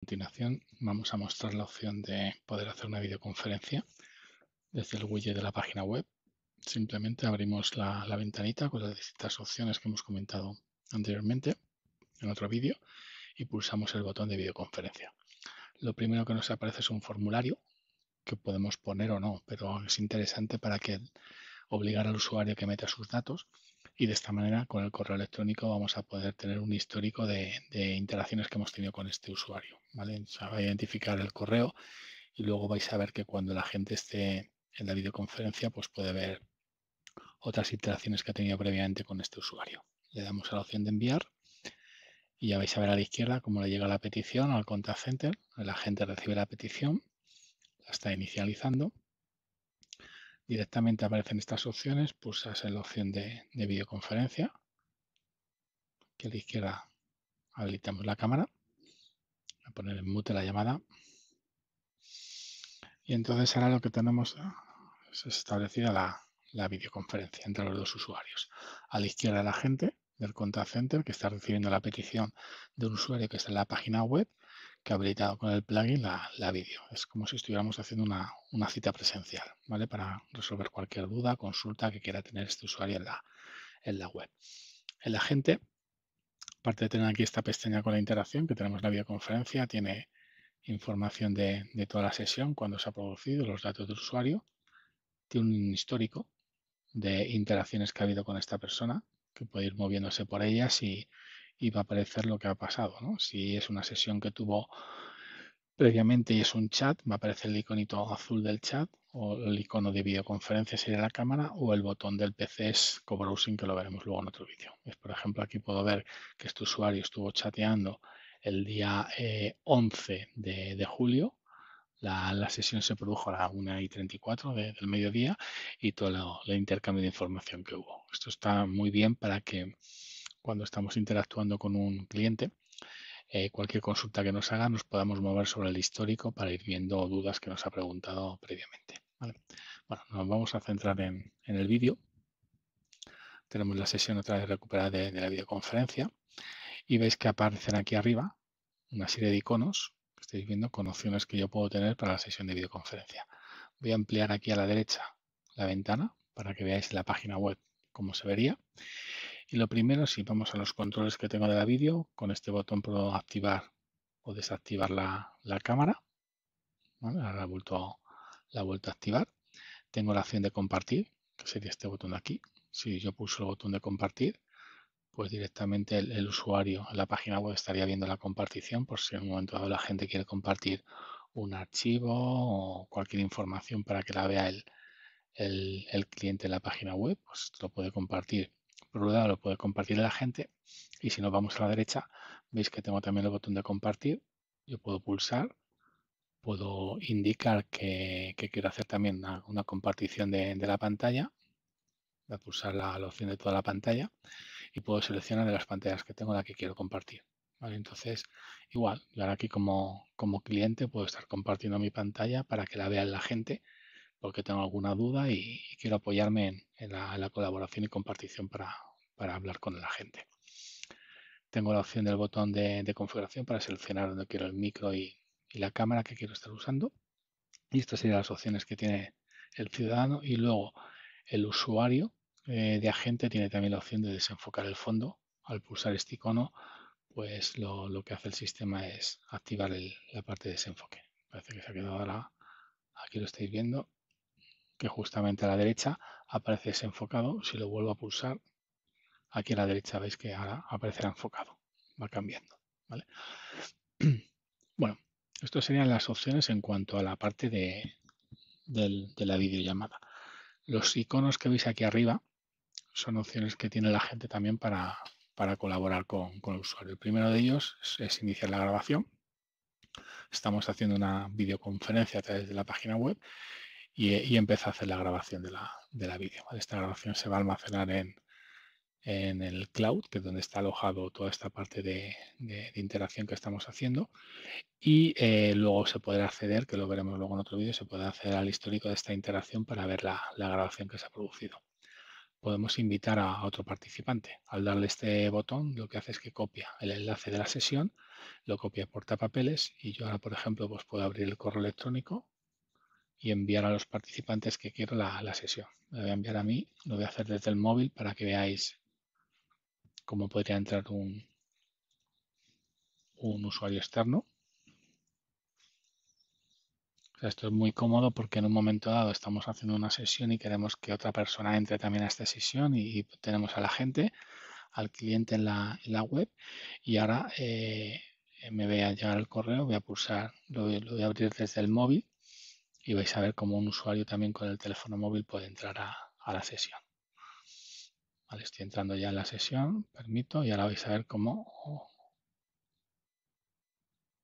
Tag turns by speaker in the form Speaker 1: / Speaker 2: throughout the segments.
Speaker 1: continuación vamos a mostrar la opción de poder hacer una videoconferencia desde el widget de la página web. Simplemente abrimos la, la ventanita con las distintas opciones que hemos comentado anteriormente en otro vídeo y pulsamos el botón de videoconferencia. Lo primero que nos aparece es un formulario que podemos poner o no, pero es interesante para que obligar al usuario que meta sus datos y de esta manera con el correo electrónico vamos a poder tener un histórico de, interacciones que hemos tenido con este usuario. ¿vale? va a identificar el correo y luego vais a ver que cuando la gente esté en la videoconferencia pues puede ver otras interacciones que ha tenido previamente con este usuario. Le damos a la opción de enviar y ya vais a ver a la izquierda cómo le llega la petición al contact center. El agente recibe la petición, la está inicializando directamente aparecen estas opciones, pulsas en la opción de, videoconferencia, que a la izquierda habilitamos la cámara, a poner en mute la llamada. Y entonces ahora lo que tenemos ah, es establecida la, la videoconferencia entre los dos usuarios. A la izquierda la gente del contact center que está recibiendo la petición de un usuario que está en la página web que ha habilitado con el plugin la, la vídeo. Es como si estuviéramos haciendo una, cita presencial, ¿vale? Para resolver cualquier duda, consulta que quiera tener este usuario en la, en la web. El agente, aparte de tener aquí esta pestaña con la interacción, que tenemos la videoconferencia, tiene información de, de toda la sesión, cuándo se ha producido, los datos del usuario, tiene un histórico de interacciones que ha habido con esta persona, que puede ir moviéndose por ellas y y va a aparecer lo que ha pasado. ¿no? Si es una sesión que tuvo previamente y es un chat, va a aparecer el iconito azul del chat o el icono de videoconferencia sería la cámara o el botón del PC es co que lo veremos luego en otro vídeo. por ejemplo, aquí puedo ver que este usuario estuvo chateando el día 11 eh, de, julio la, sesión se produjo a las 1 y 34 del mediodía y todo el intercambio de información que hubo. Esto está muy bien para que cuando estamos interactuando con un cliente, eh, cualquier consulta que nos haga nos podamos mover sobre el histórico para ir viendo dudas que nos ha preguntado previamente. Bueno, nos vamos a centrar en, el vídeo. Tenemos la sesión otra vez recuperada de, la videoconferencia y veis que aparecen aquí arriba una serie de iconos que estáis viendo con opciones que yo puedo tener para la sesión de videoconferencia. Voy a ampliar aquí a la derecha la ventana para que veáis la página web como se vería y lo primero, si vamos a los controles que tengo de la vídeo, con este botón puedo activar o desactivar la, cámara. Ahora la he, vuelto, a activar. Tengo la opción de compartir, que sería este botón de aquí. Si yo pulso el botón de compartir, pues directamente el, usuario en la página web estaría viendo la compartición por si en un momento dado la gente quiere compartir un archivo o cualquier información para que la vea el, el cliente en la página web, pues lo puede compartir por lo puede compartir la gente y si nos vamos a la derecha, veis que tengo también el botón de compartir. Yo puedo pulsar, puedo indicar que, quiero hacer también una, compartición de, la pantalla. Voy a pulsar la, opción de toda la pantalla y puedo seleccionar de las pantallas que tengo la que quiero compartir. Entonces, igual, yo ahora aquí como, como cliente puedo estar compartiendo mi pantalla para que la vea la gente porque tengo alguna duda y, quiero apoyarme en, la, colaboración y compartición para, hablar con la gente. Tengo la opción del botón de, configuración para seleccionar donde quiero el micro y, la cámara que quiero estar usando. Y estas serían las opciones que tiene el ciudadano. Y luego el usuario eh, de agente tiene también la opción de desenfocar el fondo. Al pulsar este icono, pues lo, que hace el sistema es activar la parte de desenfoque. Parece que se ha quedado ahora, aquí lo estáis viendo, que justamente a la derecha aparece ese enfocado. Si lo vuelvo a pulsar, aquí a la derecha veis que ahora aparecerá enfocado. Va cambiando. ¿vale? Bueno, estas serían las opciones en cuanto a la parte de, la videollamada. Los iconos que veis aquí arriba son opciones que tiene la gente también para, colaborar con, el usuario. El primero de ellos es iniciar la grabación. Estamos haciendo una videoconferencia a través de la página web y, empieza a hacer la grabación de la, de la vídeo. Esta grabación se va a almacenar en, en el cloud, que es donde está alojado toda esta parte de, de, interacción que estamos haciendo. Y eh, luego se podrá acceder, que lo veremos luego en otro vídeo, se puede acceder al histórico de esta interacción para ver la, la grabación que se ha producido. Podemos invitar a, otro participante. Al darle este botón, lo que hace es que copia el enlace de la sesión, lo copia portapapeles y yo ahora, por ejemplo, pues puedo abrir el correo electrónico y enviar a los participantes que quiero la, sesión. Me voy a enviar a mí, lo voy a hacer desde el móvil para que veáis cómo podría entrar un, un usuario externo. esto es muy cómodo porque en un momento dado estamos haciendo una sesión y queremos que otra persona entre también a esta sesión y, tenemos a la gente, al cliente en la, web y ahora eh, me voy a llegar el correo, voy a pulsar, lo voy a abrir desde el móvil y vais a ver cómo un usuario también con el teléfono móvil puede entrar a, la sesión. estoy entrando ya en la sesión, permito, y ahora vais a ver cómo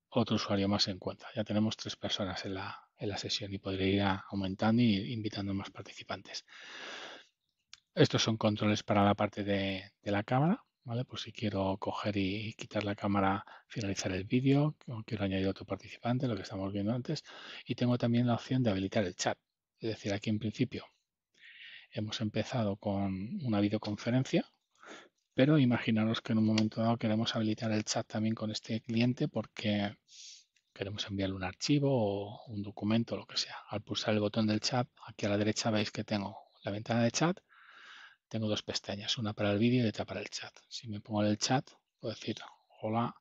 Speaker 1: otro usuario más se encuentra. Ya tenemos tres personas en la, sesión y podría ir aumentando e invitando más participantes. Estos son controles para la parte de la cámara. ¿Vale? Pues si quiero coger y, quitar la cámara, finalizar el vídeo, quiero añadir otro participante, lo que estamos viendo antes, y tengo también la opción de habilitar el chat. Es decir, aquí en principio hemos empezado con una videoconferencia, pero imaginaros que en un momento dado queremos habilitar el chat también con este cliente porque queremos enviarle un archivo o un documento, lo que sea. Al pulsar el botón del chat, aquí a la derecha veis que tengo la ventana de chat tengo dos pestañas, una para el vídeo y otra para el chat. Si me pongo en el chat, puedo decir hola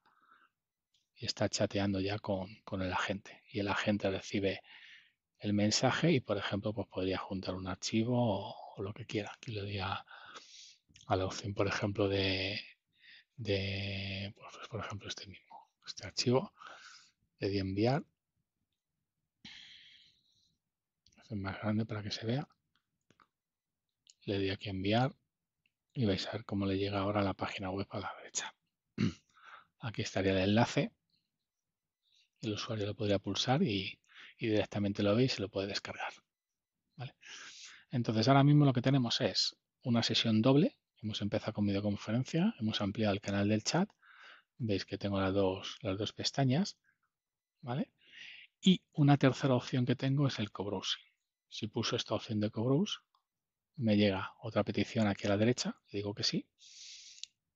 Speaker 1: y está chateando ya con, el agente. Y el agente recibe el mensaje y, por ejemplo, pues podría juntar un archivo o, lo que quiera. Aquí le doy a, la opción, por ejemplo, de, de pues, pues por ejemplo, este mismo, este archivo. Le enviar. Hacer este más grande para que se vea le doy aquí a enviar y vais a ver cómo le llega ahora a la página web a la derecha. Aquí estaría el enlace. El usuario lo podría pulsar y, directamente lo veis y se lo puede descargar. Entonces ahora mismo lo que tenemos es una sesión doble. Hemos empezado con videoconferencia, hemos ampliado el canal del chat. Veis que tengo las dos, las dos pestañas. ¿Vale? Y una tercera opción que tengo es el co Si puso esta opción de cobros me llega otra petición aquí a la derecha, digo que sí.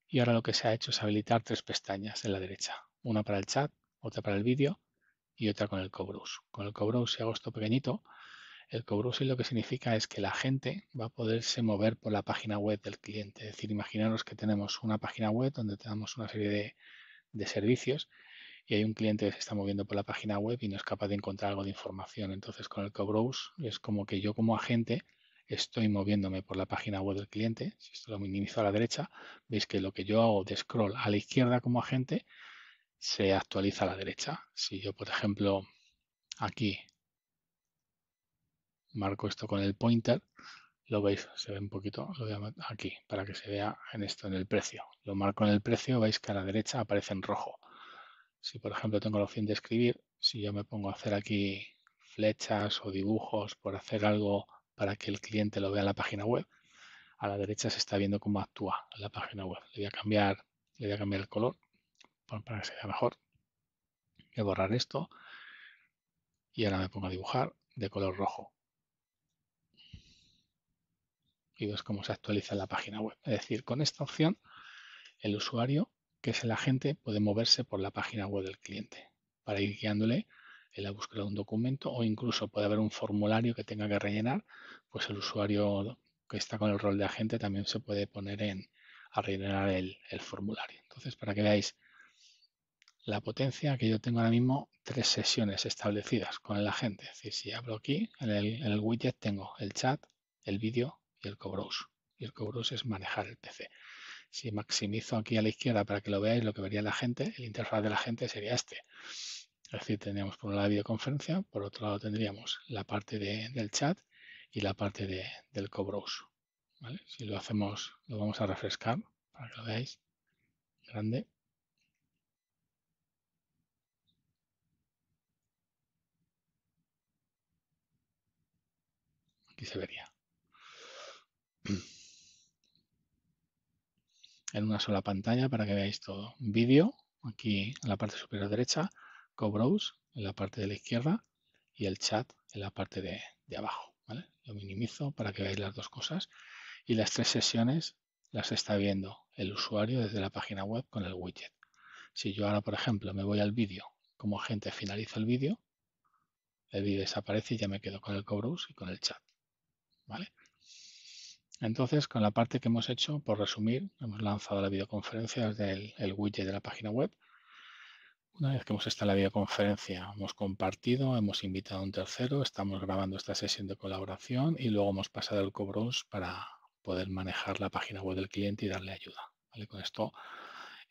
Speaker 1: Y ahora lo que se ha hecho es habilitar tres pestañas en la derecha. Una para el chat, otra para el vídeo y otra con el cobrowse. Con el cobrowse si hago esto pequeñito, el cobrowse lo que significa es que la gente va a poderse mover por la página web del cliente. Es decir, imaginaros que tenemos una página web donde tenemos una serie de, servicios y hay un cliente que se está moviendo por la página web y no es capaz de encontrar algo de información. Entonces, con el cobrowse es como que yo como agente estoy moviéndome por la página web del cliente, si esto lo minimizo a la derecha, veis que lo que yo hago de scroll a la izquierda como agente se actualiza a la derecha. Si yo, por ejemplo, aquí marco esto con el pointer, lo veis, se ve un poquito, aquí, para que se vea en esto, en el precio. Lo marco en el precio, veis que a la derecha aparece en rojo. Si, por ejemplo, tengo la opción de escribir, si yo me pongo a hacer aquí flechas o dibujos por hacer algo para que el cliente lo vea en la página web. A la derecha se está viendo cómo actúa la página web. Le voy a cambiar, le voy a cambiar el color para que se vea mejor. Voy a borrar esto y ahora me pongo a dibujar de color rojo. Y ves cómo se actualiza la página web. Es decir, con esta opción el usuario, que es el agente, puede moverse por la página web del cliente para ir guiándole en la búsqueda de un documento o incluso puede haber un formulario que tenga que rellenar pues el usuario que está con el rol de agente también se puede poner en a rellenar el, formulario. Entonces, para que veáis la potencia que yo tengo ahora mismo, tres sesiones establecidas con el agente. Es decir, si abro aquí, en el, widget tengo el chat, el vídeo y el cobros. Y el cobros es manejar el PC. Si maximizo aquí a la izquierda para que lo veáis, lo que vería la gente, el interfaz de la gente sería este. Es decir, tendríamos por un lado la videoconferencia, por otro lado tendríamos la parte del chat y la parte de, del cobro Si lo hacemos, lo vamos a refrescar para que lo veáis. Grande. Aquí se vería. En una sola pantalla para que veáis todo. Vídeo, aquí en la parte superior derecha. cobros en la parte de la izquierda y el chat en la parte de abajo. Lo minimizo para que veáis las dos cosas. Y las tres sesiones las está viendo el usuario desde la página web con el widget. Si yo ahora, por ejemplo, me voy al vídeo, como agente finalizo el vídeo, el vídeo desaparece y ya me quedo con el cobrus y con el chat. ¿Vale? Entonces, con la parte que hemos hecho, por resumir, hemos lanzado la videoconferencia desde el widget de la página web una vez que hemos estado en la videoconferencia, hemos compartido, hemos invitado a un tercero, estamos grabando esta sesión de colaboración y luego hemos pasado el cobrón para poder manejar la página web del cliente y darle ayuda. Con esto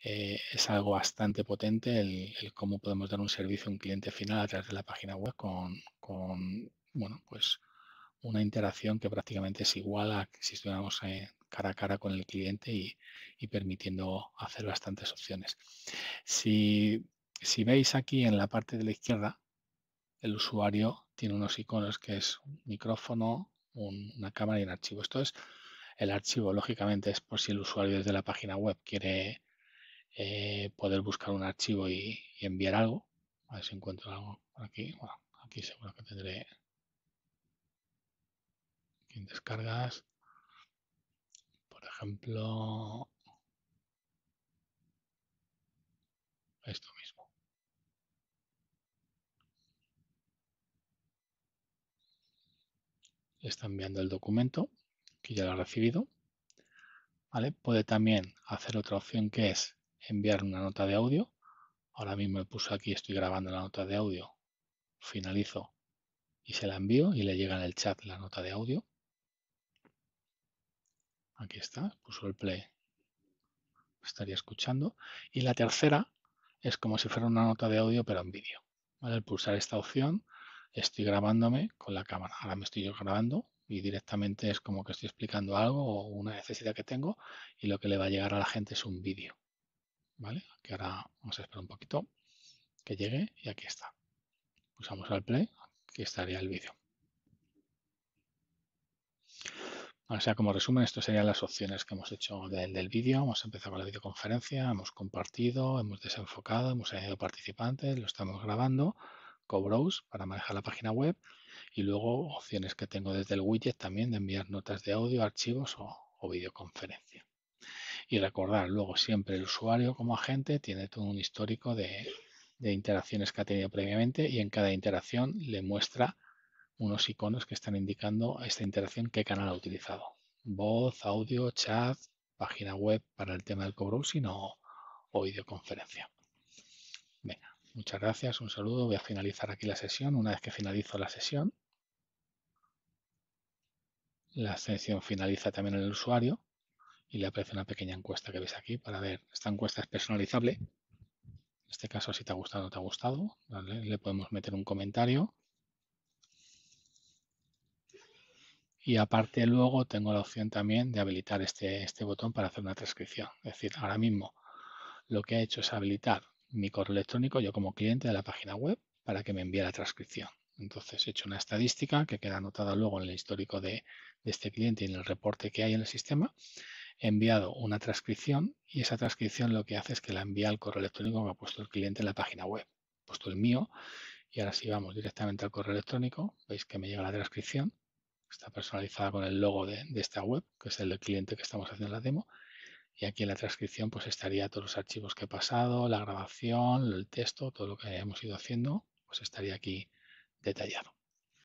Speaker 1: eh, es algo bastante potente el, cómo podemos dar un servicio a un cliente final a través de la página web con, bueno, pues una interacción que prácticamente es igual a que si estuviéramos eh, cara a cara con el cliente y, y, permitiendo hacer bastantes opciones. Si si veis aquí en la parte de la izquierda, el usuario tiene unos iconos que es un micrófono, una cámara y un archivo. Esto es el archivo, lógicamente, es por si el usuario desde la página web quiere eh, poder buscar un archivo y, enviar algo. A ver si encuentro algo por aquí. Bueno, aquí seguro que tendré aquí en descargas. Por ejemplo, esto mismo. está enviando el documento, que ya lo ha recibido. Puede también hacer otra opción que es enviar una nota de audio. Ahora mismo le puse aquí, estoy grabando la nota de audio, finalizo y se la envío y le llega en el chat la nota de audio. Aquí está, puso el play, estaría escuchando. Y la tercera es como si fuera una nota de audio pero en vídeo. ¿Vale? Al pulsar esta opción estoy grabándome con la cámara. Ahora me estoy yo grabando y directamente es como que estoy explicando algo o una necesidad que tengo y lo que le va a llegar a la gente es un vídeo. ¿Vale? Que ahora vamos a esperar un poquito que llegue y aquí está. Pulsamos al play, aquí estaría el vídeo. O como resumen, estas serían las opciones que hemos hecho del, del vídeo. Hemos empezado con la videoconferencia, hemos compartido, hemos desenfocado, hemos añadido participantes, lo estamos grabando para manejar la página web y luego opciones que tengo desde el widget también de enviar notas de audio, archivos o, videoconferencia. Y recordar, luego siempre el usuario como agente tiene todo un histórico de, interacciones que ha tenido previamente y en cada interacción le muestra unos iconos que están indicando a esta interacción qué canal ha utilizado. Voz, audio, chat, página web para el tema del cobro sino o, o videoconferencia. Venga. Muchas gracias, un saludo. Voy a finalizar aquí la sesión. Una vez que finalizo la sesión, la sesión finaliza también en el usuario y le aparece una pequeña encuesta que veis aquí para ver. Esta encuesta es personalizable. En este caso, si te ha gustado o no te ha gustado, le podemos meter un comentario. Y aparte luego tengo la opción también de habilitar este, este botón para hacer una transcripción. Es decir, ahora mismo lo que ha hecho es habilitar mi correo electrónico, yo como cliente de la página web, para que me envíe la transcripción. Entonces he hecho una estadística que queda anotada luego en el histórico de, este cliente y en el reporte que hay en el sistema. He enviado una transcripción y esa transcripción lo que hace es que la envía al correo electrónico que ha puesto el cliente en la página web. He puesto el mío y ahora si vamos directamente al correo electrónico. Veis que me llega la transcripción. Está personalizada con el logo de, de esta web, que es el del cliente que estamos haciendo la demo y aquí en la transcripción pues estaría todos los archivos que he pasado, la grabación, el texto, todo lo que hemos ido haciendo, pues estaría aquí detallado.